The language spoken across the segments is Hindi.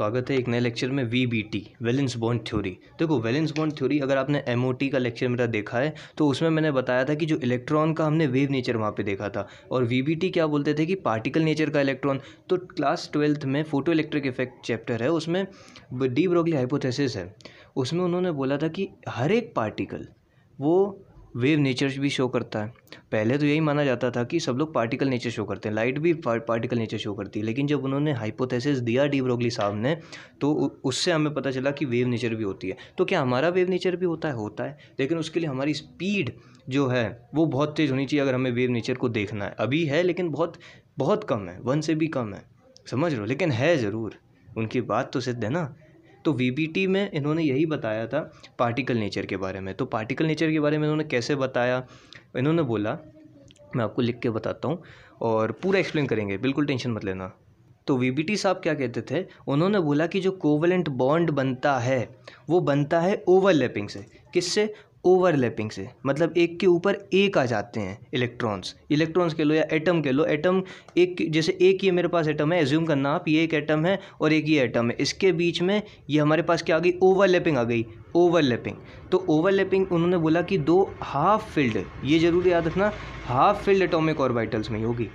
स्वागत है एक नए लेक्चर में V B T valence bond theory देखो वेलेंस बॉन्ड थ्योरी अगर आपने एम ओ टी का लेक्चर मेरा देखा है तो उसमें मैंने बताया था कि जो इलेक्ट्रॉन का हमने वेव नेचर वहाँ पे देखा था और वी बी टी क्या बोलते थे कि पार्टिकल नेचर का इलेक्ट्रॉन तो क्लास ट्वेल्थ में फोटो इलेक्ट्रिक इफेक्ट चैप्टर है उसमें डी ब्रोगली हाइपोथेसिस है उसमें उन्होंने बोला था कि हर एक पार्टिकल वो वेव नेचर भी शो करता है पहले तो यही माना जाता था कि सब लोग पार्टिकल नेचर शो करते हैं लाइट भी पार्टिकल नेचर शो करती है लेकिन जब उन्होंने हाइपोथेसिस दिया डी ब्रोगली साहब ने तो उससे हमें पता चला कि वेव नेचर भी होती है तो क्या हमारा वेव नेचर भी होता है होता है लेकिन उसके लिए हमारी स्पीड जो है वो बहुत तेज़ होनी चाहिए अगर हमें वेव नेचर को देखना है अभी है लेकिन बहुत बहुत कम है वन से भी कम है समझ लो लेकिन है ज़रूर उनकी बात तो सिद्ध है ना तो वी में इन्होंने यही बताया था पार्टिकल नेचर के बारे में तो पार्टिकल नेचर के बारे में इन्होंने कैसे बताया इन्होंने बोला मैं आपको लिख के बताता हूँ और पूरा एक्सप्लेन करेंगे बिल्कुल टेंशन मत लेना तो वी साहब क्या कहते थे उन्होंने बोला कि जो कोवलेंट बॉन्ड बनता है वो बनता है ओवरलैपिंग से किससे ओवरलैपिंग से मतलब एक के ऊपर एक आ जाते हैं इलेक्ट्रॉन्स इलेक्ट्रॉन्स कह लो या एटम कह लो एटम एक जैसे एक ये मेरे पास एटम है एज्यूम करना आप ये एक एटम है और एक ये एटम है इसके बीच में ये हमारे पास क्या आ गई ओवरलैपिंग आ गई ओवरलैपिंग तो ओवरलैपिंग उन्होंने बोला कि दो हाफ फील्ड ये जरूर याद रखना हाफ फिल्ड एटोमिक ऑर्बिटल्स में होगी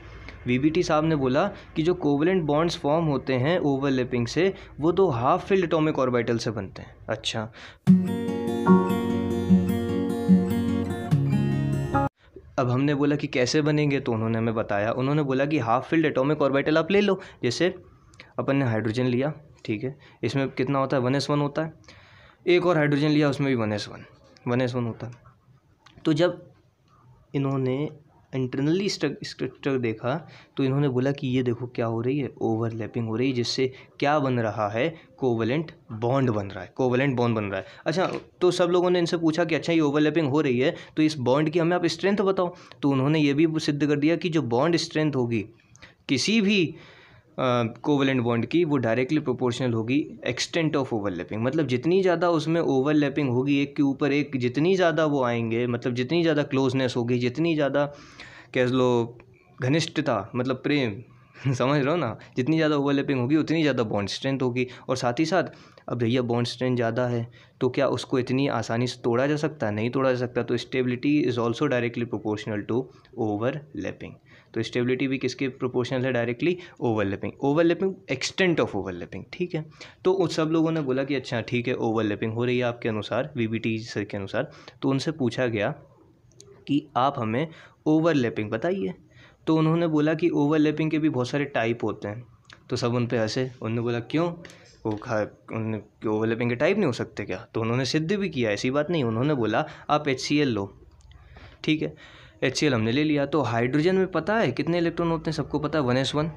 टी साहब ने बोला कि जो कोवलेंट बॉन्ड्स फॉर्म होते हैं ओवरलैपिंग से वो दो हाफ फिल्ड एटोमिक ऑर्बिटल से बनते हैं अच्छा अब हमने बोला कि कैसे बनेंगे तो उन्होंने हमें बताया उन्होंने बोला कि हाफ फिल्ड एटोमिक ऑर्बिटल आप ले लो जैसे अपन ने हाइड्रोजन लिया ठीक है इसमें कितना होता है वन एस वन होता है एक और हाइड्रोजन लिया उसमें भी one S one one S one होता है तो जब इन्होंने इंटरनली स्ट्रक्चर देखा तो इन्होंने बोला कि ये देखो क्या हो रही है ओवरलैपिंग हो रही है जिससे क्या बन रहा है कोवलेंट बॉन्ड बन रहा है कोवलेंट बॉन्ड बन रहा है अच्छा तो सब लोगों ने इनसे पूछा कि अच्छा ये ओवरलैपिंग हो रही है तो इस बॉन्ड की हमें आप स्ट्रेंथ बताओ तो उन्होंने ये भी सिद्ध कर दिया कि जो बॉन्ड स्ट्रेंथ होगी किसी भी कोवलेंट बॉन्ड की वो डायरेक्टली प्रोपोर्शनल होगी एक्सटेंट ऑफ ओवरलैपिंग मतलब जितनी ज़्यादा उसमें ओवरलैपिंग होगी एक के ऊपर एक जितनी ज़्यादा वो आएंगे मतलब जितनी ज़्यादा क्लोजनेस होगी जितनी ज़्यादा कह लो घनिष्ठता मतलब प्रेम समझ रहे हो ना जितनी ज़्यादा ओवरलैपिंग होगी उतनी ज़्यादा बॉन्ड स्ट्रेंथ होगी और साथ ही साथ अब भैया बॉन्ड स्ट्रेंथ ज़्यादा है तो क्या उसको इतनी आसानी से तोड़ा जा सकता है नहीं तोड़ा जा सकता तो stability is also directly proportional to overlapping तो स्टेबिलिटी भी किसके प्रोपोर्शनल है directly overlapping overlapping extent of overlapping ठीक है तो उन सब लोगों ने बोला कि अच्छा ठीक है ओवरलैपिंग हो रही है आपके अनुसार वी सर के अनुसार तो उनसे पूछा गया कि आप हमें ओवरलैपिंग बताइए तो उन्होंने बोला कि ओवरलैपिंग के भी बहुत सारे टाइप होते हैं तो सब उन पर हंसे उन्होंने बोला क्यों वो खा उन्होंने ओवरलैपिंग के टाइप नहीं हो सकते क्या तो उन्होंने सिद्ध भी किया ऐसी बात नहीं उन्होंने बोला आप एच लो ठीक है एच हमने ले लिया तो हाइड्रोजन में पता है कितने इलेक्ट्रॉन होते हैं सबको पता है वन एस वन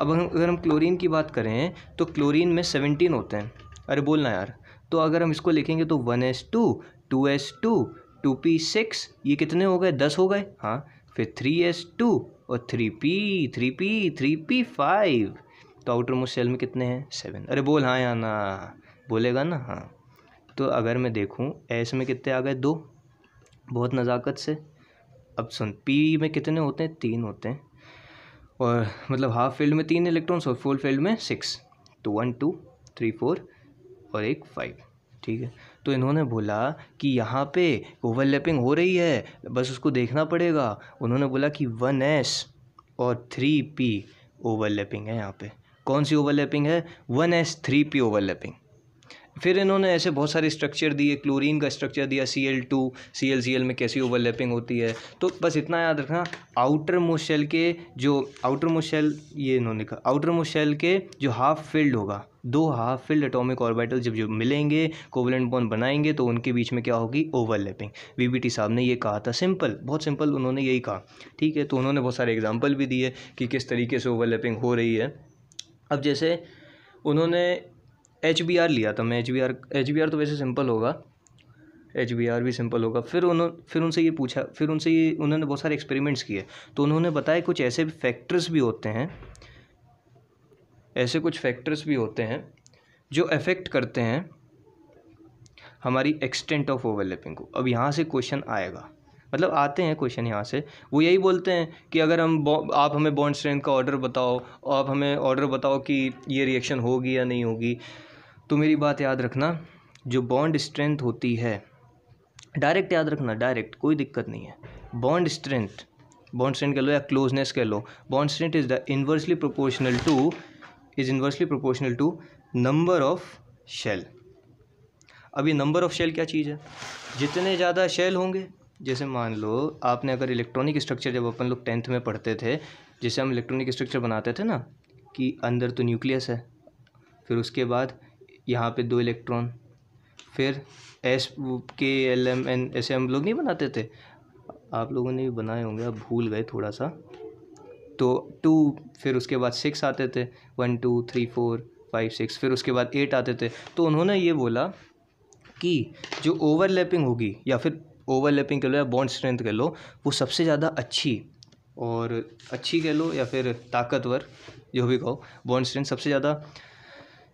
अब हम अगर हम क्लोरीन की बात करें तो क्लोरीन में सेवनटीन होते हैं अरे बोलना यार तो अगर हम इसको लिखेंगे तो one S two two S two two P six ये कितने हो गए दस हो गए हाँ फिर थ्री एस टू और three P three P three P five तो आउटर मोस्ट सेल में कितने हैं सेवन अरे बोल हाँ यहाँ ना बोलेगा ना हाँ तो अगर मैं देखूँ एस में कितने आ गए दो बहुत नज़ाकत से अब सुन पी में कितने होते हैं तीन होते हैं और मतलब हाफ फील्ड में तीन इलेक्ट्रॉन्स और फुल फील्ड में सिक्स तो वन टू थ्री फोर और एक फाइव ठीक है तो इन्होंने बोला कि यहाँ पे ओवरलैपिंग हो रही है बस उसको देखना पड़ेगा उन्होंने बोला कि वन एस और थ्री पी ओवरलैपिंग है यहाँ पे कौन सी ओवरलैपिंग है one S three P overlapping फिर इन्होंने ऐसे बहुत सारे स्ट्रक्चर दिए क्लोरीन का स्ट्रक्चर दिया C L two C L C L में कैसी ओवरलैपिंग होती है तो बस इतना याद रखना आउटर मोशेल के जो आउटर मोशेल ये इन्होंने कहा आउटर मोशल के जो हाफ फील्ड होगा दो हाफ फील्ड एटॉमिक ऑर्बिटल जब जो मिलेंगे कोवलेंट बॉन्ड बनाएंगे तो उनके बीच में क्या होगी ओवरलैपिंग वीबीटी साहब ने ये कहा था सिंपल बहुत सिंपल उन्होंने यही कहा ठीक है तो उन्होंने बहुत सारे एग्जाम्पल भी दिए कि किस तरीके से ओवरलैपिंग हो रही है अब जैसे उन्होंने एच बी आर लिया था मैं H B R H B R तो वैसे सिंपल होगा एच बी आर भी सिंपल होगा फिर उन्होंने फिर उनसे ये पूछा फिर उनसे ये उन्होंने बहुत सारे एक्सपेरिमेंट्स किए तो उन्होंने बताया कुछ ऐसे फैक्टर्स भी होते हैं ऐसे कुछ फैक्टर्स भी होते हैं जो अफेक्ट करते हैं हमारी एक्सटेंट ऑफ ओवरलैपिंग को अब यहाँ से क्वेश्चन आएगा मतलब आते हैं क्वेश्चन यहाँ से वो यही बोलते हैं कि अगर हम आप हमें बॉन्ड स्ट्रेंथ का ऑर्डर बताओ आप हमें ऑर्डर बताओ कि ये रिएक्शन होगी या नहीं होगी तो मेरी बात याद रखना जो बॉन्ड स्ट्रेंथ होती है डायरेक्ट याद रखना डायरेक्ट कोई दिक्कत नहीं है बॉन्ड स्ट्रेंथ बॉन्ड स्ट्रेंथ कह लो या क्लोजनेस कह लो bond strength is the inversely proportional to is inversely proportional to number of shell अब ये नंबर ऑफ शेल क्या चीज़ है जितने ज़्यादा शेल होंगे जैसे मान लो आपने अगर इलेक्ट्रॉनिक स्ट्रक्चर जब अपन लोग टेंथ में पढ़ते थे जैसे हम इलेक्ट्रॉनिक स्ट्रक्चर बनाते थे ना कि अंदर तो न्यूक्लियस है फिर उसके बाद यहाँ पे दो इलेक्ट्रॉन फिर एस के एल एम एन ऐसे हम लोग नहीं बनाते थे आप लोगों ने भी बनाए होंगे आप भूल गए थोड़ा सा तो टू फिर उसके बाद सिक्स आते थे one two three four five six फिर उसके बाद एट आते थे तो उन्होंने ये बोला कि जो ओवरलैपिंग होगी या फिर ओवरलैपिंग कह लो या बॉन्ड स्ट्रेंथ कह लो वो सबसे ज़्यादा अच्छी और अच्छी कह लो या फिर ताकतवर जो भी कहो बॉन्ड स्ट्रेंथ सबसे ज़्यादा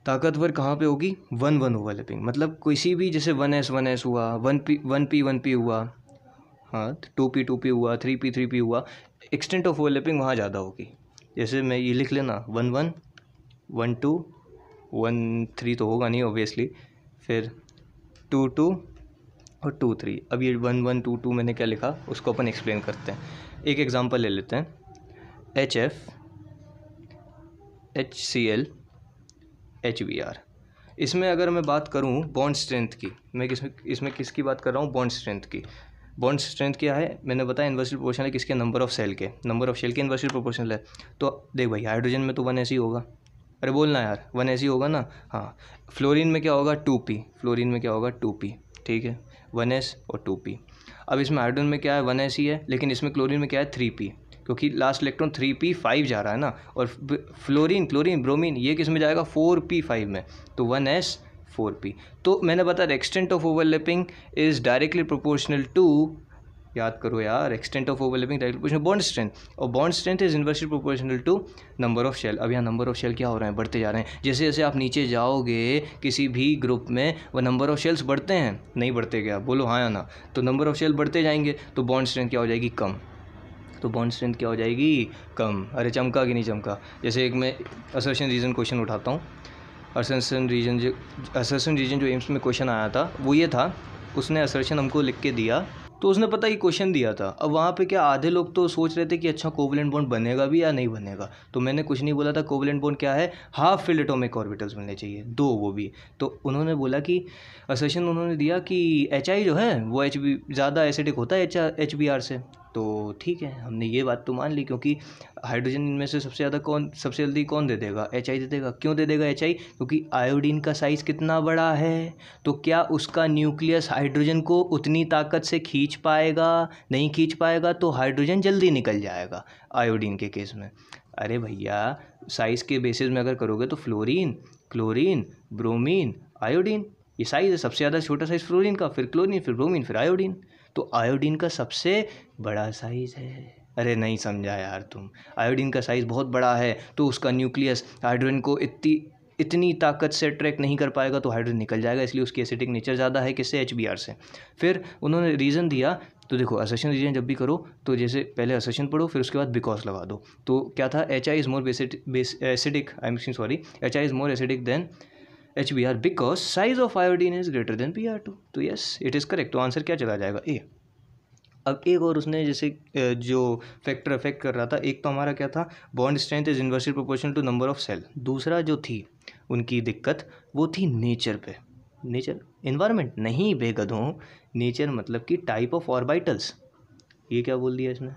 ताकतवर कहाँ पे होगी वन वन ओवरलैपिंग मतलब किसी भी जैसे वन एस वन एस हुआ one P one P one P हुआ हाँ टू पी टू पी हुआ थ्री पी थ्री पी हुआ एक्सटेंट ऑफ ओवरलैपिंग वहाँ ज़्यादा होगी जैसे मैं ये लिख लेना one one one two one three तो होगा नहीं ओबियसली फिर टू टू और टू थ्री अब ये वन वन टू टू मैंने क्या लिखा उसको अपन एक्सप्लेन करते हैं एक एग्ज़ाम्पल ले लेते हैं H F H C L H V R इसमें अगर मैं बात करूँ बॉन्ड स्ट्रेंथ की मैं किस इसमें किसकी बात कर रहा हूँ बॉन्ड स्ट्रेंथ की बॉन्ड स्ट्रेंथ क्या है मैंने बताया इन्वर्सल प्रोपोर्शन है किसके नंबर ऑफ सेल के नंबर ऑफ सेल के इन्वर्सल प्रोपोर्शन है तो देख भाई हाइड्रोजन में तो वन ऐसी होगा अरे बोलना यार वन ऐसी होगा ना हाँ फ्लोरीन में क्या होगा टू पी फ्लोरिन में क्या होगा टू पी ठीक है वन एस और टू पी अब इसमें हाइड्रोजन में क्या है वन एस ही है लेकिन इसमें क्लोरिन में क्या है थ्री पी क्योंकि last electron three P five जा रहा है ना और फ्लोरीन क्लोरीन ब्रोमीन ये किस में जाएगा फोर पी फाइव में तो वन एस फोर पी तो मैंने बताया extent of overlapping is directly proportional to याद करो यार extent of overlapping direct proportional bond strength और bond strength is inversely proportional to number of shell अब यहाँ नंबर ऑफ शेल क्या हो रहे हैं बढ़ते जा रहे हैं जैसे जैसे आप नीचे जाओगे किसी भी ग्रुप में वह नंबर ऑफ शेल्स बढ़ते हैं नहीं बढ़ते क्या बोलो हाँ या ना तो नंबर ऑफ शेल बढ़ते जाएंगे तो बॉन्ड स्ट्रेंथ क्या हो जाएगी कम तो बॉन्ड स्ट्रेंथ क्या हो जाएगी कम अरे चमका कि नहीं चमका जैसे एक मैं असर्शन रीजन क्वेश्चन उठाता हूँ असर्शन रीजन जो असर्शन रीजन जो एम्स में क्वेश्चन आया था वो ये था उसने असर्शन हमको लिख के दिया तो उसने पता ही क्वेश्चन दिया था अब वहाँ पे क्या आधे लोग तो सोच रहे थे कि अच्छा कोवलेंट बॉन्ड बनेगा भी या नहीं बनेगा तो मैंने कुछ नहीं बोला था कोवलेंट बॉन्ड क्या है हाफ फिल्ड एटोमिक ऑर्बिटल्स मिलने चाहिए दो वो भी तो उन्होंने बोला कि असेशन उन्होंने दिया कि एच जो है वो एच ज़्यादा एसिडिक होता है एच से तो ठीक है हमने ये बात तो मान ली क्योंकि हाइड्रोजन इनमें से सबसे ज़्यादा कौन सबसे जल्दी कौन दे देगा एच दे देगा क्यों दे देगा एच क्योंकि आयोडीन का साइज़ कितना बड़ा है तो क्या उसका न्यूक्लियस हाइड्रोजन को उतनी ताकत से खींच पाएगा नहीं खींच पाएगा तो हाइड्रोजन जल्दी निकल जाएगा आयोडीन के केस में अरे भैया साइज़ के बेसिस में अगर करोगे तो फ्लोरीन क्लोरीन ब्रोमीन आयोडीन ये साइज़ है सबसे ज़्यादा छोटा साइज़ फ्लोरीन का फिर क्लोरीन फिर ब्रोमीन फिर आयोडीन तो आयोडीन का सबसे बड़ा साइज़ है अरे नहीं समझा यार तुम आयोडीन का साइज़ बहुत बड़ा है तो उसका न्यूक्लियस हाइड्रोजन को इतनी इतनी ताकत से ट्रैक नहीं कर पाएगा तो हाइड्रोजन निकल जाएगा इसलिए उसकी एसिडिक नेचर ज़्यादा है किससे एच से फिर उन्होंने रीज़न दिया तो देखो असेशन रीजन जब भी करो तो जैसे पहले असेशन पढ़ो फिर उसके बाद बिकॉज लगा दो तो क्या था H I is more base acidic I am sorry H I is more acidic than H B R because size of iodine is greater than P R two तो यस इट इज़ करेक्ट तो आंसर क्या चला जाएगा ए अब एक और उसने जैसे जो फैक्टर अफेक्ट कर रहा था एक तो हमारा क्या था bond strength is inversely proportional to number of shell दूसरा जो थी उनकी दिक्कत वो थी नेचर पे नेचर इन्वायरमेंट नहीं बेगदों नेचर मतलब कि टाइप ऑफ ऑर्बिटल्स ये क्या बोल दिया इसने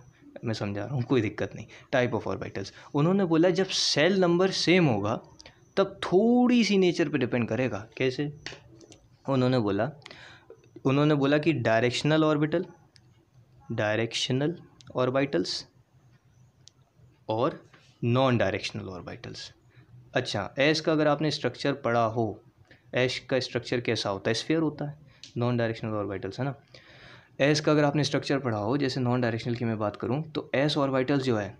मैं समझा रहा हूँ कोई दिक्कत नहीं टाइप ऑफ ऑर्बिटल्स उन्होंने बोला जब सेल नंबर सेम होगा तब थोड़ी सी नेचर पे डिपेंड करेगा कैसे उन्होंने बोला उन्होंने बोला कि डायरेक्शनल ऑर्बिटल डायरेक्शनल ऑर्बिटल्स और नॉन डायरेक्शनल ऑर्बिटल्स अच्छा एस का अगर आपने स्ट्रक्चर पढ़ा हो एस का स्ट्रक्चर कैसा होता है स्फेयर होता है नॉन डायरेक्शनल ऑर्बिटल्स है ना एस का अगर आपने स्ट्रक्चर पढ़ा हो जैसे नॉन डायरेक्शनल की मैं बात करूँ तो एस ऑर्बिटल्स जो है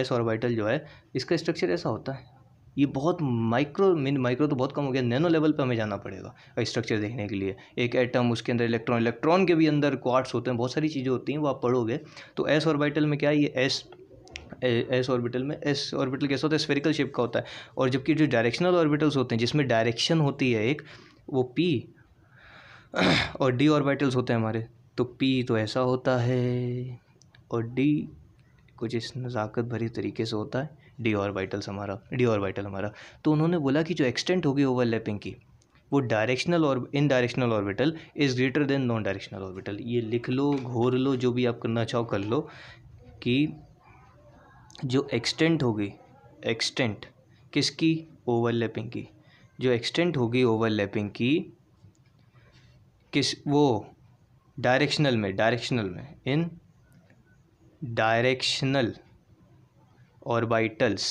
एस ऑर्बिटल जो है इसका स्ट्रक्चर ऐसा होता है ये बहुत माइक्रो मीन माइक्रो तो बहुत कम हो गया नैनो लेवल पे हमें जाना पड़ेगा स्ट्रक्चर देखने के लिए एक एटम उसके अंदर इलेक्ट्रॉन इलेक्ट्रॉन के भी अंदर क्वार्ट्स होते हैं बहुत सारी चीज़ें होती हैं वो आप पढ़ोगे तो एस ऑर्बिटल में क्या है ये एस एस ऑर्बिटल में एस ऑर्बिटल कैसा होता है स्फेरिकल शेप का होता है और जबकि जो डायरेक्शनल ऑर्बिटल्स होते हैं जिसमें डायरेक्शन होती है एक वो पी और डी ऑर्बिटल्स होते हैं हमारे तो पी तो ऐसा होता है और डी कुछ इस नज़ाकत भरी तरीके से होता है डी ऑर्बिटल्स हमारा डी ऑर्बिटल हमारा तो उन्होंने बोला कि जो एक्सटेंट होगी ओवरलैपिंग की वो डायरेक्शनल और in directional orbital is greater than non directional orbital ये लिख लो घोर लो जो भी आप करना चाहो कर लो कि जो एक्सटेंट होगी एक्सटेंट किसकी ओवरलैपिंग की जो एक्सटेंट होगी ओवरलैपिंग की किस वो डायरेक्शनल में डायरेक्शनल में in directional orbitals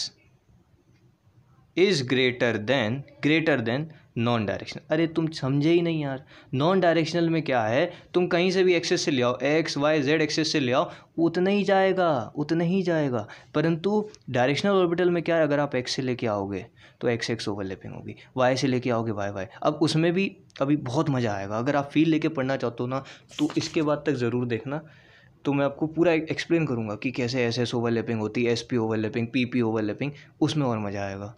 is greater than greater than non directional अरे तुम समझे ही नहीं यार नॉन डायरेक्शनल में क्या है तुम कहीं से भी एक्सेस से ले आओ एक्स वाई जेड एक्सेस से ले आओ उतना ही जाएगा उतना ही जाएगा परंतु डायरेक्शनल ऑर्बिटल में क्या है अगर आप एक्स से लेके आओगे तो एक्स एक्स ओवरलैपिंग होगी वाई से लेके आओगे वाई वाई अब उसमें भी अभी बहुत मज़ा आएगा अगर आप फील लेके पढ़ना चाहते हो ना तो इसके बाद तक ज़रूर देखना तो मैं आपको पूरा एक्सप्लेन करूँगा कि कैसे एस एस ओवरलैपिंग होती है S P overlapping P P overlapping उसमें और मज़ा आएगा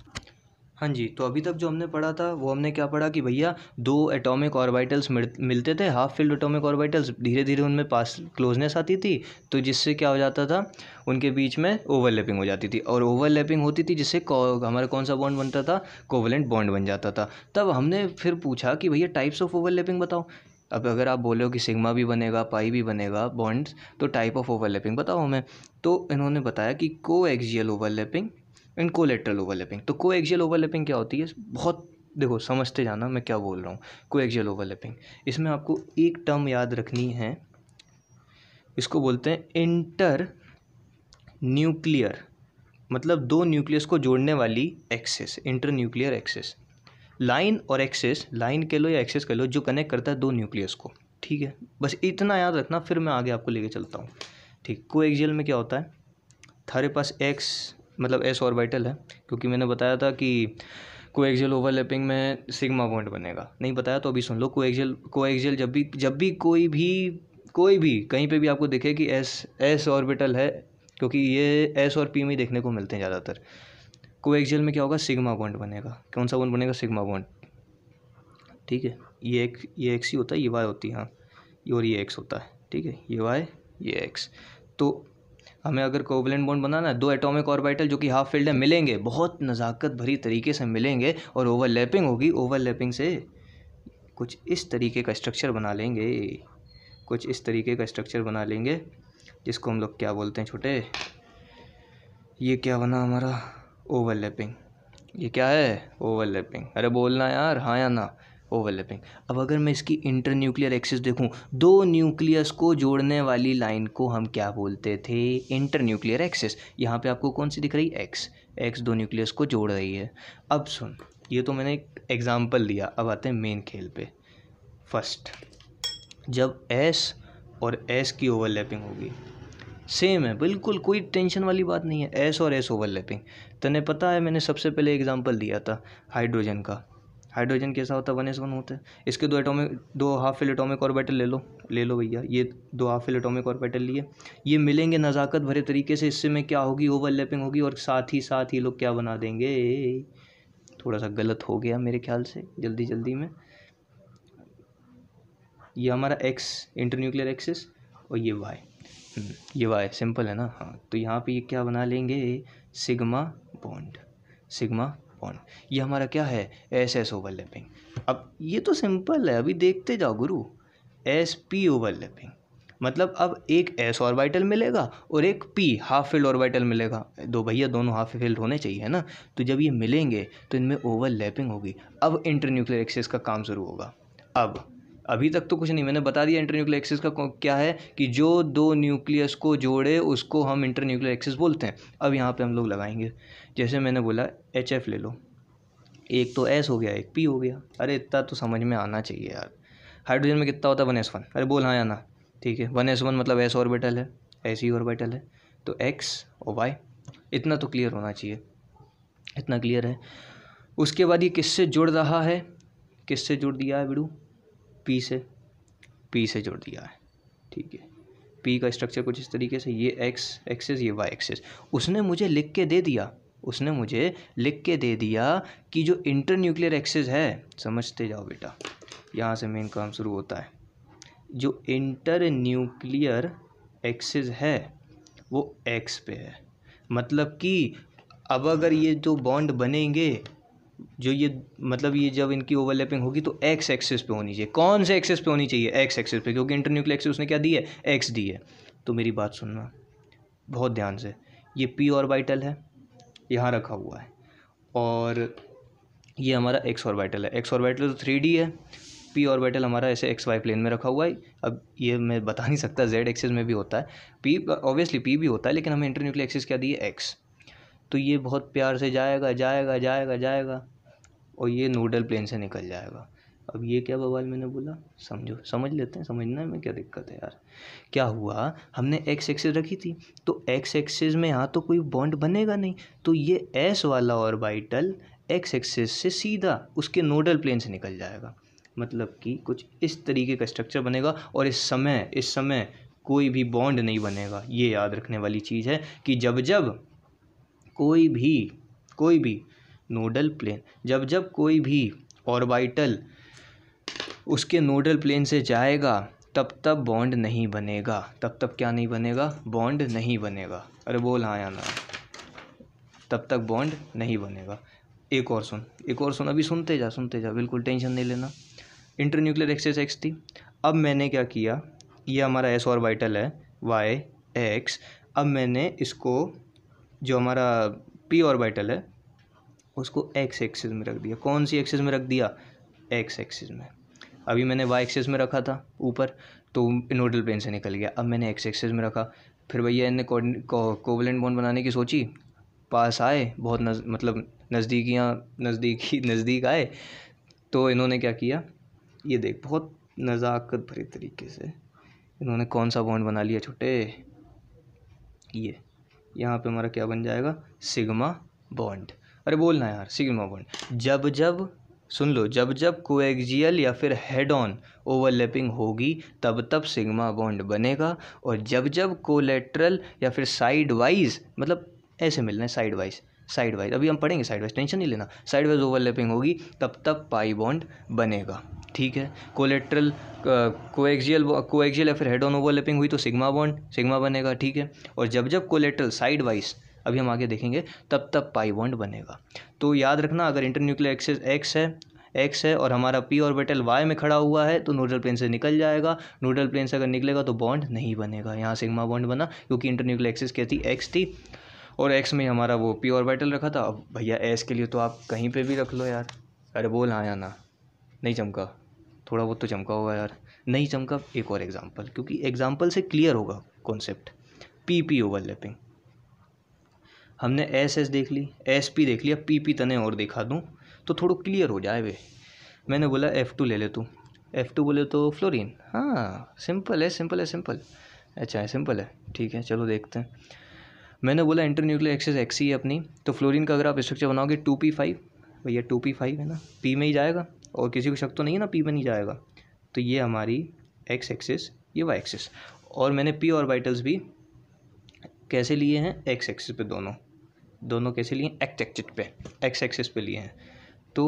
हाँ जी तो अभी तक जो हमने पढ़ा था वो हमने क्या पढ़ा कि भैया दो एटॉमिक ऑर्बिटल्स मिलते थे हाफ फिल्ड एटॉमिक ऑर्बिटल्स धीरे धीरे उनमें पास क्लोजनेस आती थी तो जिससे क्या हो जाता था उनके बीच में ओवरलैपिंग हो जाती थी और ओवरलैपिंग होती थी जिससे हमारा कौन सा बॉन्ड बनता था कोवलेंट बॉन्ड बन जाता था तब हमने फिर पूछा कि भैया टाइप्स ऑफ ओवरलैपिंग बताओ अब अगर आप बोले हो कि सिग्मा भी बनेगा पाई भी बनेगा बॉन्ड्स तो टाइप ऑफ ओवरलैपिंग बताओ हमें तो इन्होंने बताया कि coaxial overlapping and collateral overlapping तो को एक्जियल ओवरलैपिंग क्या होती है बहुत देखो समझते जाना मैं क्या बोल रहा हूँ को एक्जियल ओवरलैपिंग इसमें आपको एक टर्म याद रखनी है इसको बोलते हैं इंटर न्यूक्लियर मतलब दो न्यूक्लियस को जोड़ने वाली axis internuclear axis line और एक्सेस लाइन कह लो या एक्सेस कह लो जो कनेक्ट करता है दो न्यूक्लियस को ठीक है बस इतना याद रखना फिर मैं आगे आपको लेके चलता हूँ ठीक को एक्जियल में क्या होता है थारे पास एक्स मतलब एस ऑर्बिटल है क्योंकि मैंने बताया था कि कोएक्सियल ओवरलैपिंग में सिग्मा बॉन्ड बनेगा नहीं बताया तो अभी सुन लो को कोएक्सियल जब भी जब भी कोई भी कोई भी कहीं पे भी आपको देखे कि एस एस ऑर्बिटल है क्योंकि ये एस और पी में देखने को मिलते हैं ज़्यादातर कोएक्सियल में क्या होगा सिग्मा बॉन्ड बनेगा कौन सा बॉन्ड बनेगा सिग्मा बॉन्ड ठीक है ये एक ये एक्स ही होता है ये वाई होती है हाँ और ये एक्स होता है ठीक है ये वाई ये एक्स तो हमें अगर कोवलेंट बॉन्ड बनाना है दो एटॉमिक ऑर्बिटल जो कि हाफ फील्ड में मिलेंगे बहुत नज़ाकत भरी तरीके से मिलेंगे और ओवरलैपिंग होगी ओवरलैपिंग से कुछ इस तरीके का स्ट्रक्चर बना लेंगे कुछ इस तरीके का स्ट्रक्चर बना लेंगे जिसको हम लोग क्या बोलते हैं छोटे ये क्या बना हमारा ओवरलैपिंग ये क्या है ओवरलैपिंग अरे बोलना यार हाँ या ना ओवरलैपिंग अब अगर मैं इसकी इंटर न्यूक्लियर एक्सिस देखूँ दो न्यूक्लियस को जोड़ने वाली लाइन को हम क्या बोलते थे इंटर न्यूक्लियर एक्सिस यहाँ पे आपको कौन सी दिख रही एक्स एक्स दो न्यूक्लियस को जोड़ रही है अब सुन ये तो मैंने एक एग्ज़ाम्पल दिया अब आते हैं मेन खेल पे फर्स्ट जब एस और एस की ओवरलैपिंग होगी सेम है बिल्कुल कोई टेंशन वाली बात नहीं है एस और एस ओवरलैपिंग तने पता है मैंने सबसे पहले एग्जांपल दिया था हाइड्रोजन का हाइड्रोजन कैसा होता है वन एस वन होता है इसके दो एटॉमिक दो हाफ फिल एटॉमिक ऑर्बिटल ले लो ले लो भैया ये दो हाफ फिल एटॉमिक ऑर्बिटल लिए ये मिलेंगे नज़ाकत भरे तरीके से इससे में क्या होगी ओवरलैपिंग होगी और साथ ही साथ ही लोग क्या बना देंगे थोड़ा सा गलत हो गया मेरे ख्याल से जल्दी जल्दी में ये हमारा एक्स इंटरन्यूक्लियर एक्सिस और ये वाई हम्म। ये वाई सिंपल है ना हाँ तो यहाँ पे ये क्या बना लेंगे सिग्मा बॉन्ड सिग्मा बॉन्ड ये हमारा क्या है एस एस ओवरलैपिंग अब ये तो सिंपल है अभी देखते जाओ गुरु एस पी ओवरलैपिंग मतलब अब एक एस ऑर्बिटल मिलेगा और एक पी हाफ फील्ड ऑर्बिटल मिलेगा दो भैया दोनों हाफ फील्ड होने चाहिए है ना तो जब ये मिलेंगे तो इनमें ओवरलैपिंग होगी अब इंटरन्यूक्लियर एक्सेस का काम शुरू होगा अब अभी तक तो कुछ नहीं मैंने बता दिया इंटर न्यूक्लियर एक्सिस का क्या है कि जो दो न्यूक्लियस को जोड़े उसको हम इंटर न्यूक्लियर एक्सिस बोलते हैं अब यहाँ पे हम लोग लगाएंगे जैसे मैंने बोला एच एफ ले लो एक तो एस हो गया एक पी हो गया अरे इतना तो समझ में आना चाहिए यार हाइड्रोजन में कितना होता है वन एस वन अरे बोल हाँ आना ना ठीक है वन एस वन मतलब एस ऑर्बिटल है एस ही ऑर्बिटल है तो एक्स और वाई इतना तो क्लियर होना चाहिए इतना क्लियर है उसके बाद ये किससे जुड़ रहा है किससे जुड़ दिया है बिड़ू पी से पी से जोड़ दिया है ठीक है पी का स्ट्रक्चर कुछ इस तरीके से ये एक्स एक्सेस ये वाई एक्सेस उसने मुझे लिख के दे दिया उसने मुझे लिख के दे दिया कि जो इंटर न्यूक्लियर एक्सेस है समझते जाओ बेटा यहाँ से मेन काम शुरू होता है जो इंटर न्यूक्लियर एक्सेस है वो एक्स पे है मतलब कि अब अगर ये जो बॉन्ड बनेंगे जो ये मतलब ये जब इनकी ओवरलैपिंग होगी तो एक्स एक्सेस पे होनी चाहिए कौन से एक्सेस पे होनी चाहिए एक्स एक्सेस पे क्योंकि इंटरन्यूक्लियर एक्सेस उसने क्या दी है एक्स दी है तो मेरी बात सुनना बहुत ध्यान से ये पी ऑर्बिटल है यहाँ रखा हुआ है और ये हमारा एक्स ऑर्बिटल है एक्स ऑर्बिटल तो थ्री है पी ऑर्बिटल हमारा ऐसे एक्स वाई प्लेन में रखा हुआ है अब ये मैं बता नहीं सकता जेड एक्सेस में भी होता है पी ऑब्वियसली पी भी होता है लेकिन हमें इंटरन्यूक्लियर एक्सेस क्या दी है एक्स तो ये बहुत प्यार से जाएगा जाएगा जाएगा जाएगा और ये नोडल प्लेन से निकल जाएगा अब ये क्या बवाल मैंने बोला समझो समझ लेते हैं समझने में क्या दिक्कत है यार क्या हुआ हमने एक्स एक्सेस रखी थी तो एक्स एक्सेस में यहाँ तो कोई बॉन्ड बनेगा नहीं तो ये एस वाला और बाइटल एक्स एक्सेस से सीधा उसके नोडल प्लेन से निकल जाएगा मतलब कि कुछ इस तरीके का स्ट्रक्चर बनेगा और इस समय इस समय कोई भी बॉन्ड नहीं बनेगा ये याद रखने वाली चीज़ है कि जब जब कोई भी कोई भी नोडल प्लेन जब जब कोई भी ऑर्बिटल उसके नोडल प्लेन से जाएगा तब तब बॉन्ड नहीं बनेगा तब तब क्या नहीं बनेगा बॉन्ड नहीं बनेगा अरे बोल हाँ या ना तब तक बॉन्ड नहीं बनेगा एक और सुन एक और सुन अभी सुनते जा सुनते जा बिल्कुल टेंशन नहीं लेना इंटर न्यूक्लियर एक्सेस एक्स थी अब मैंने क्या किया ये हमारा एस ऑर्बिटल है वाई एक्स अब मैंने इसको जो हमारा पी ऑर्बिटल है उसको एक्स एक्सिस में रख दिया कौन सी एक्सिस में रख दिया एक्स एक्सिस में अभी मैंने वाई एक्सिस में रखा था ऊपर तो नोडल प्लेन से निकल गया अब मैंने एक्स एक्सिस में रखा फिर भैया इनने कोवलेंट बॉन्ड बनाने की सोची पास आए बहुत नज, मतलब नज़दीकियाँ नज़दीकी नज़दीक आए तो इन्होंने क्या किया ये देख बहुत नज़ाकत भरे तरीके से इन्होंने कौन सा बॉन्ड बना लिया छोटे ये यहाँ पे हमारा क्या बन जाएगा सिग्मा बॉन्ड अरे बोलना यार सिग्मा बॉन्ड जब जब सुन लो जब जब कोएक्जियल या फिर हेड ऑन ओवरलैपिंग होगी तब तब सिग्मा बॉन्ड बनेगा और जब जब कोलेट्रल या फिर साइड वाइज मतलब ऐसे मिल रहे साइड वाइज साइड वाइज अभी हम पढ़ेंगे साइड वाइज टेंशन नहीं लेना साइड वाइज ओवरलैपिंग होगी तब तब पाई बॉन्ड बनेगा ठीक है कोलेट्रल कोएक्जियल कोएक्जियल या फिर हेड ऑन ओवरलैपिंग हुई तो सिग्मा बॉन्ड सिग्मा बनेगा ठीक है और जब जब कोलेट्रल साइड वाइज अभी हम आगे देखेंगे तब तब पाई बॉन्ड बनेगा तो याद रखना अगर इंटरन्यूक्लियर एक्सेस एक्स है एक्स है और हमारा पी ऑर्बिटल वाई में खड़ा हुआ है तो नोडल प्लेन से निकल जाएगा नोडल प्लेन से अगर निकलेगा तो बॉन्ड नहीं बनेगा यहाँ सिग्मा बॉन्ड बना क्योंकि इंटरन्यूक्लियर एक्सेस क्या थी एक्स थी और एक्स में हमारा वो पी ऑर्बिटल रखा था अब भैया एस के लिए तो आप कहीं पर भी रख लो यार अरे बोल हाँ या ना नहीं चमका थोड़ा बहुत तो चमका होगा यार नहीं चमका एक और एग्जाम्पल क्योंकि एग्जाम्पल से क्लियर होगा कॉन्सेप्ट पी पी ओवरलैपिंग हमने एस एस देख ली एस पी देख लिया पी पी तने और दिखा दूँ तो थोड़ा क्लियर हो जाए वे मैंने बोला एफ़ टू ले ले तू एफ़ टू बोले तो फ्लोरिन हाँ सिंपल है सिंपल है सिंपल अच्छा है सिंपल है ठीक है चलो देखते हैं मैंने बोला इंटर न्यूक्लियर एक्सेस एक्सी है अपनी तो फ्लोरिन का अगर आप स्ट्रक्चर बनाओगे टू पी फाइव भैया टू पी फाइव है ना पी में ही जाएगा और किसी को शक तो नहीं है ना पी बन नहीं जाएगा तो ये हमारी एक्स एक्सिस ये वाई एक्सिस और मैंने पी और वाइटल्स भी कैसे लिए हैं एक्स एक्सिस पे दोनों दोनों कैसे लिए एक्स एक्सिस पे एक्स एक्सिस पे लिए हैं तो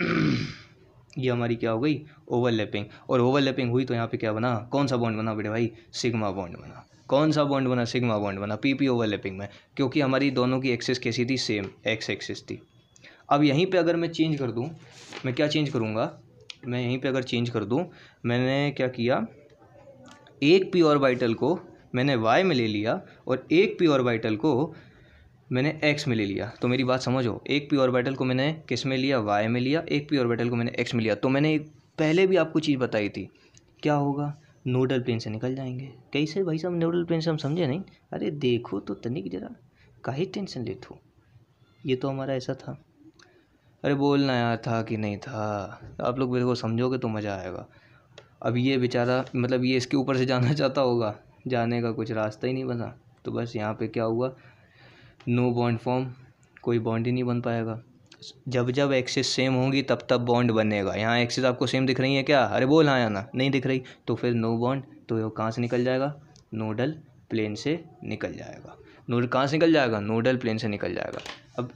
ये हमारी क्या हो गई ओवरलैपिंग और ओवरलैपिंग हुई तो यहाँ पे क्या बना कौन सा बॉन्ड बना बेटे भाई सिग्मा बॉन्ड बना कौन सा बॉन्ड बना सिग्मा बॉन्ड बना पी पी ओवरलैपिंग में क्योंकि हमारी दोनों की एक्सेस कैसी थी सेम एक्स एक्सेस थी अब यहीं पे अगर मैं चेंज कर दूँ मैं क्या चेंज करूँगा मैं यहीं पे अगर चेंज कर दूँ मैंने क्या किया एक पी वाइटल को मैंने वाई में ले लिया और एक पी वाइटल को मैंने एक्स में ले लिया तो मेरी बात समझो एक पी वाइटल को मैंने किस में लिया वाई में लिया एक पी वाइटल को मैंने एक्स में लिया तो मैंने पहले भी आपको चीज़ बताई थी क्या होगा नोडल प्लेन से निकल जाएंगे कैसे भाई साहब नोडल प्लेन से हम समझे नहीं अरे देखो तो तनिक जरा ही टेंशन लेते हो ये तो हमारा ऐसा था अरे बोलना यार था कि नहीं था आप लोग मेरे को समझोगे तो मज़ा आएगा अब ये बेचारा मतलब ये इसके ऊपर से जाना चाहता होगा जाने का कुछ रास्ता ही नहीं बना तो बस यहाँ पे क्या हुआ नो बॉन्ड फॉर्म कोई बॉन्ड ही नहीं बन पाएगा जब जब एक्सेस सेम होंगी तब तब बॉन्ड बनेगा यहाँ एक्सेस आपको सेम दिख रही है क्या अरे बोल हाँ यहाँ ना नहीं दिख रही तो फिर नो बॉन्ड तो वो कहाँ से निकल जाएगा नोडल प्लेन से निकल जाएगा नोडल कहाँ से निकल जाएगा नोडल प्लेन से निकल जाएगा अब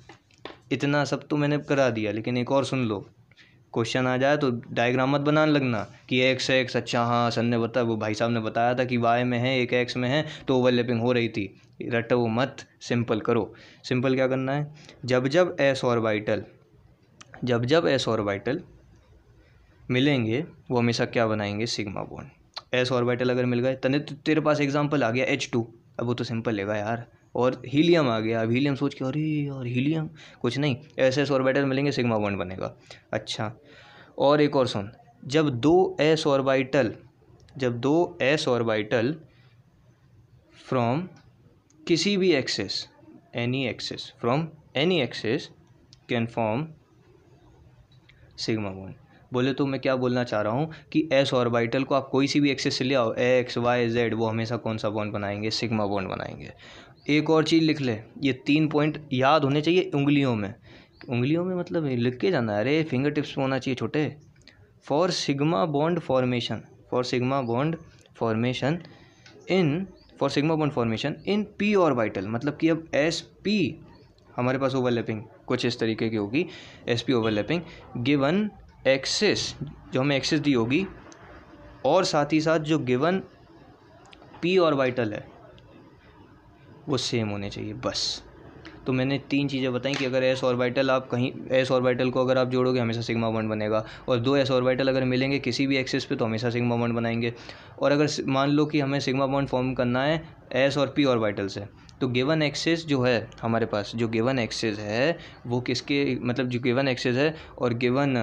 इतना सब तो मैंने करा दिया लेकिन एक और सुन लो क्वेश्चन आ जाए तो डायग्राम मत बनाने लगना कि एक्स एक्स अच्छा हाँ सर ने बता वो भाई साहब ने बताया था कि वाई में है एक एक्स में है तो ओवरलैपिंग हो रही थी रटो मत सिंपल करो सिंपल क्या करना है जब जब एस और वाइटल जब जब एस और वाइटल मिलेंगे वो हमेशा क्या बनाएंगे सिग्मा बॉन्ड एस और वाइटल अगर मिल गए तने तो तेरे पास एग्जाम्पल आ गया एच टू अब वो तो सिंपल लेगा यार और हीलियम आ गया अब हीलियम सोच के अरे और हीलियम कुछ नहीं एस एस ऑर्बिटल मिलेंगे सिग्मा बॉन्ड बनेगा अच्छा और एक और सुन जब दो एस ऑर्बिटल जब दो एस ऑर्बिटल फ्रॉम किसी भी axis any axis from any axis can form sigma bond बोले तो मैं क्या बोलना चाह रहा हूँ कि एस ऑर्बिटल को आप कोई सी भी एक्सेस से ले आओ एक्स वाई जेड वो हमेशा कौन सा बॉन्ड बनाएंगे सिग्मा बॉन्ड बनाएंगे एक और चीज़ लिख ले ये तीन पॉइंट याद होने चाहिए उंगलियों में उंगलियों में मतलब लिख के जाना है अरे फिंगर टिप्स में होना चाहिए छोटे for sigma bond formation for sigma bond formation in for sigma bond formation in P और वाइटल मतलब कि अब एस पी हमारे पास ओवरलैपिंग कुछ इस तरीके की होगी S P overlapping given axis जो हमें एक्सेस दी होगी और साथ ही साथ जो गिवन पी और वाइटल है वो सेम होने चाहिए बस तो मैंने तीन चीज़ें बताई कि अगर एस ऑर्बिटल आप कहीं एस ऑर्बिटल को अगर आप जोड़ोगे हमेशा सिग्मा वन बनेगा और दो एस ऑर्बिटल अगर मिलेंगे किसी भी एक्सिस पे तो हमेशा सिग्मा वन बनाएंगे और अगर मान लो कि हमें सिग्मा वन फॉर्म करना है एस और पी ऑर्बिटल से तो गिवन एक्सेस जो है हमारे पास जो गिवन एक्सेस है वो किसके मतलब जो गिवन एक्सेस है और गिवन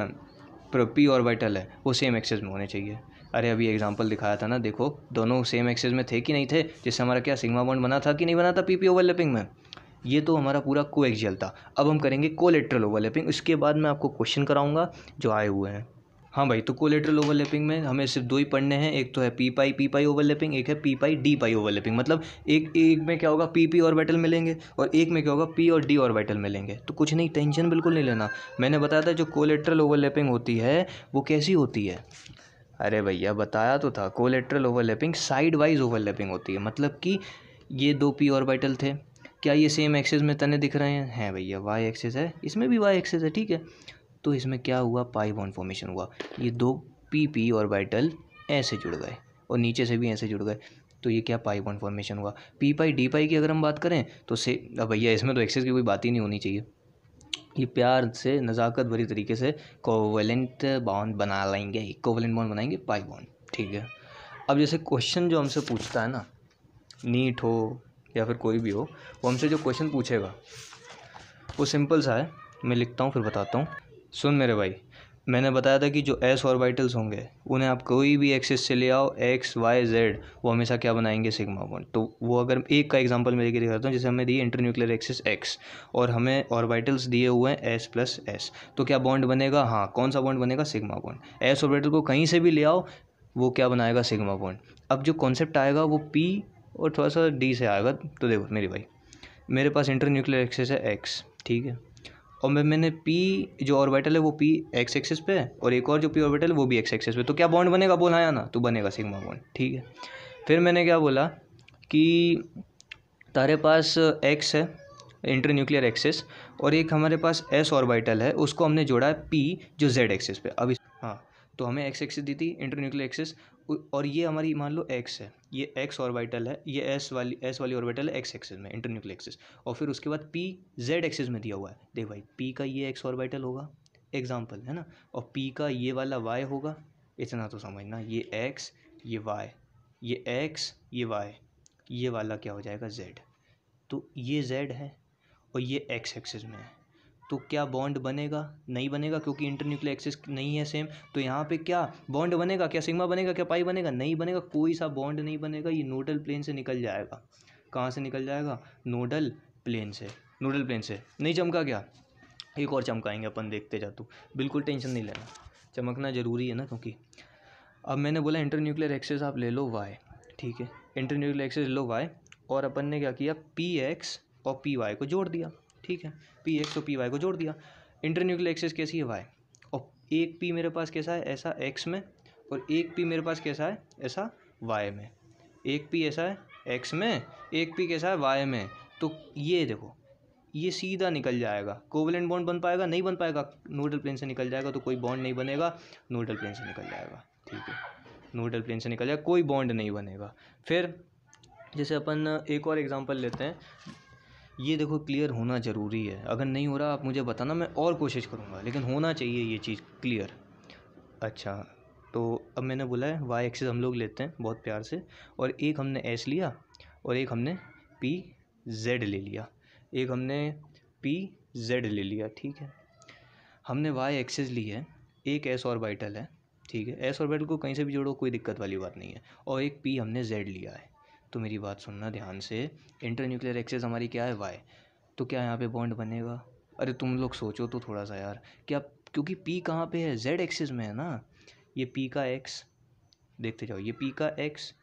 पी ऑर्बिटल है वो सेम एक्सेस में होने चाहिए अरे अभी एग्जाम्पल दिखाया था ना देखो दोनों सेम एक्सेस में थे कि नहीं थे जिससे हमारा क्या सिग्मा बॉन्ड बना था कि नहीं बना था पीपी ओवरलैपिंग में ये तो हमारा पूरा कोएक्सियल था अब हम करेंगे कोलेट्रल ओवरलैपिंग उसके बाद मैं आपको क्वेश्चन कराऊंगा जो आए हुए हैं हाँ भाई तो कोलेट्रल ओवरलैपिंग में हमें सिर्फ दो ही पढ़ने हैं एक तो है P pi P pi overlapping एक है P pi D pi overlapping मतलब एक एक में क्या होगा पी पी और बैटल मिलेंगे और एक में क्या होगा पी और डी और बैटल मिलेंगे तो कुछ नहीं टेंशन बिल्कुल नहीं लेना मैंने बताया था जो कोलेट्रल ओवरलैपिंग होती है वो कैसी होती है अरे भैया बताया तो था collateral overlapping side wise overlapping होती है मतलब कि ये दो पी ऑर्बिटल थे क्या ये सेम एक्सेस में तने दिख रहे हैं हैं भैया वाई एक्सेस है इसमें भी वाई एक्सेस है ठीक है तो इसमें क्या हुआ पाई बॉन्ड फॉर्मेशन हुआ ये दो पी पी ऑर्बिटल ऐसे जुड़ गए और नीचे से भी ऐसे जुड़ गए तो ये क्या पाई बॉन्ड फॉर्मेशन हुआ पी पाई डी पाई की अगर हम बात करें तो से भैया इसमें तो एक्सेस की कोई बात ही नहीं होनी चाहिए ये प्यार से नज़ाकत भरी तरीके से कोवेलेंट बॉन्ड बना लेंगे कोवेलेंट बॉन्ड बनाएंगे पाई बॉन्ड ठीक है अब जैसे क्वेश्चन जो हमसे पूछता है ना नीट हो या फिर कोई भी हो वो हमसे जो क्वेश्चन पूछेगा वो सिंपल सा है मैं लिखता हूँ फिर बताता हूँ सुन मेरे भाई मैंने बताया था कि जो एस ऑर्बिटल्स होंगे उन्हें आप कोई भी एक्सिस से ले आओ एक्स वाई जेड वो हमेशा क्या बनाएंगे सिग्मा बॉन्ड तो वो अगर एक का एग्जांपल मैं लेके दिखाता हूँ जैसे हमें दिए इंटरन्यूक्लियर एक्सेस एक्स और हमें ऑर्बिटल्स दिए हुए हैं एस प्लस एस तो क्या बॉन्ड बनेगा हाँ कौन सा बॉन्ड बनेगा सिग्मा बॉन्ड एस ऑर्बिटल को कहीं से भी ले आओ वो क्या बनाएगा सिग्मा बॉन्ड अब जो कॉन्सेप्ट आएगा वो पी और थोड़ा सा डी से आएगा तो देखो मेरी भाई मेरे पास इंटर न्यूक्लियर एक्सेस है एक्स ठीक है और मैं मैंने पी जो ऑर्बिटल है वो पी एक्स एक्सेस पे है और एक और जो पी ऑर्बिटल है वो भी एक्स एक्सेस पे तो क्या बॉन्ड बनेगा बोला या ना तो बनेगा सिग्मा बॉन्ड ठीक है फिर मैंने क्या बोला कि तारे पास एक्स है इंटर न्यूक्लियर एक्सेस और एक हमारे पास एस ऑर्बिटल है उसको हमने जोड़ा है पी जो जेड एक्सेस पे अब इस हाँ तो हमें एक्स एक्सिस दी थी इंटरन्यूक्लियर एक्सिस और ये हमारी मान लो एक्स है ये एक्स ऑर्बिटल है ये एस वाली एस वाली ऑर्बिटल है एक्स एक्सिस में इंटरन्यूक्लियर एक्सिस और फिर उसके बाद पी जेड एक्सिस में दिया हुआ है देख भाई पी का ये एक्स ऑर्बिटल होगा एग्जाम्पल है ना और पी का ये वाला वाई होगा इतना तो समझना ये एक्स ये वाई ये एक्स ये वाई ये वाला क्या हो जाएगा जेड तो ये जेड है और ये एक्स एक्सिस में है तो क्या बॉन्ड बनेगा नहीं बनेगा क्योंकि इंटर न्यूक्लियर एक्सिस नहीं है सेम तो यहाँ पे क्या बॉन्ड बनेगा क्या सिग्मा बनेगा क्या पाई बनेगा नहीं बनेगा कोई सा बॉन्ड नहीं बनेगा ये नोडल प्लेन से निकल जाएगा कहाँ से निकल जाएगा नोडल प्लेन से नोडल प्लेन से नहीं चमका क्या एक और चमकाएंगे अपन देखते जा तू बिल्कुल टेंशन नहीं लेना चमकना ज़रूरी है ना क्योंकि अब मैंने बोला इंटर न्यूक्लियर एक्सेस आप ले लो वाई ठीक है इंटर न्यूक्लियर एक्सेस ले लो वाई और अपन ने क्या किया पी एक्स और पी वाई को जोड़ दिया ठीक है पी एक्स और पी वाई को जोड़ दिया इंटरन्यूक्लियर एक्सेस कैसी है वाई और एक पी मेरे पास कैसा है ऐसा एक्स में और एक पी मेरे पास कैसा है ऐसा वाई में एक पी ऐसा है एक्स में एक पी कैसा है वाई में तो ये देखो ये सीधा निकल जाएगा कोवलेंट बॉन्ड बन पाएगा नहीं बन पाएगा नोडल प्लेन से निकल जाएगा तो कोई बॉन्ड नहीं बनेगा नोडल प्लेन से निकल जाएगा ठीक है नोडल प्लेन से निकल जाएगा कोई बॉन्ड नहीं बनेगा फिर जैसे अपन एक और एग्जांपल लेते हैं ये देखो क्लियर होना ज़रूरी है अगर नहीं हो रहा आप मुझे बताना मैं और कोशिश करूँगा लेकिन होना चाहिए ये चीज़ क्लियर अच्छा तो अब मैंने बोला है वाई एक्सेस हम लोग लेते हैं बहुत प्यार से और एक हमने एस लिया और एक हमने पी जेड ले लिया एक हमने पी जेड ले लिया ठीक है हमने वाई एक्सेस ली है एक एस और बाइटल है ठीक है एस और बाइटल को कहीं से भी जोड़ो कोई दिक्कत वाली बात नहीं है और एक पी हमने जेड लिया है तो मेरी बात सुनना ध्यान से इंटर न्यूक्लियर एक्सेस हमारी क्या है वाई तो क्या यहाँ पे बॉन्ड बनेगा अरे तुम लोग सोचो तो थोड़ा सा यार क्या क्योंकि पी कहाँ पे है जेड एक्सेस में है ना ये पी का एक्स देखते जाओ ये पी का एक्स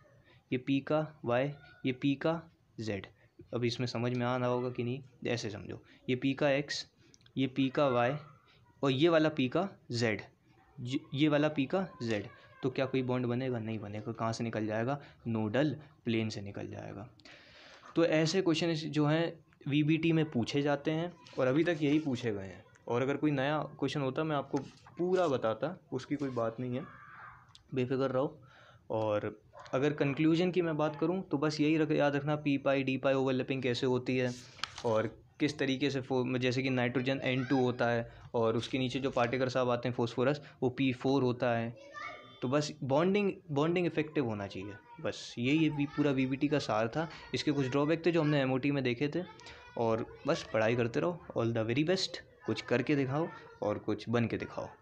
ये पी का वाई ये पी का जेड अब इसमें समझ में आना होगा कि नहीं ऐसे समझो ये पी का एक्स ये पी का वाई और ये वाला पी का जेड ये वाला पी का जेड तो क्या कोई बॉन्ड बनेगा नहीं बनेगा कहाँ से निकल जाएगा नोडल प्लेन से निकल जाएगा तो ऐसे क्वेश्चन जो हैं वी में पूछे जाते हैं और अभी तक यही पूछे गए हैं और अगर कोई नया क्वेश्चन होता मैं आपको पूरा बताता उसकी कोई बात नहीं है बेफिक्र रहो और अगर कंक्लूजन की मैं बात करूं तो बस यही रख याद रखना P pi D pi overlapping कैसे होती है और किस तरीके से फो जैसे कि नाइट्रोजन एन टू होता है और उसके नीचे जो पार्टिकल साहब आते हैं फोस्फोरस वो पी फोर होता है तो बस बॉन्डिंग बॉन्डिंग इफेक्टिव होना चाहिए बस यही भी पूरा वी का सार था इसके कुछ ड्रॉबैक थे जो हमने एम में देखे थे और बस पढ़ाई करते रहो ऑल द वेरी बेस्ट कुछ करके दिखाओ और कुछ बन के दिखाओ